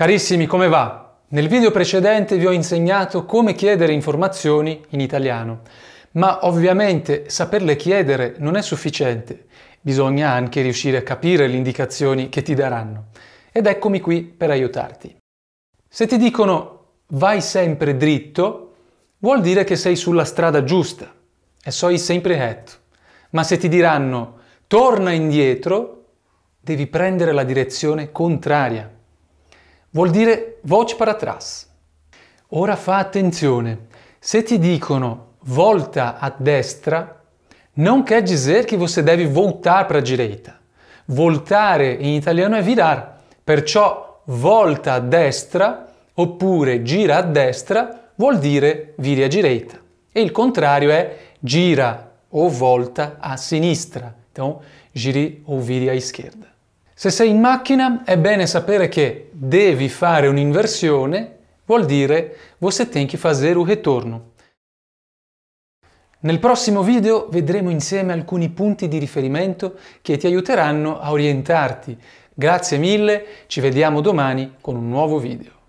Carissimi, come va? Nel video precedente vi ho insegnato come chiedere informazioni in italiano, ma ovviamente saperle chiedere non è sufficiente, bisogna anche riuscire a capire le indicazioni che ti daranno. Ed eccomi qui per aiutarti. Se ti dicono vai sempre dritto, vuol dire che sei sulla strada giusta e sei sempre retto. Ma se ti diranno torna indietro, devi prendere la direzione contraria Vuol dire voce para atrás. Ora fa attenzione. Se ti dicono volta a destra, non quer dizer che você deve voltar para a direita. Voltare in italiano è virar, perciò volta a destra oppure gira a destra vuol dire viri a direita. E il contrario è gira o volta a sinistra. Então, giri o vire à esquerda. Se sei in macchina è bene sapere che devi fare un'inversione vuol dire você tem que fazer o retorno. Nel prossimo video vedremo insieme alcuni punti di riferimento che ti aiuteranno a orientarti. Grazie mille, ci vediamo domani con un nuovo video.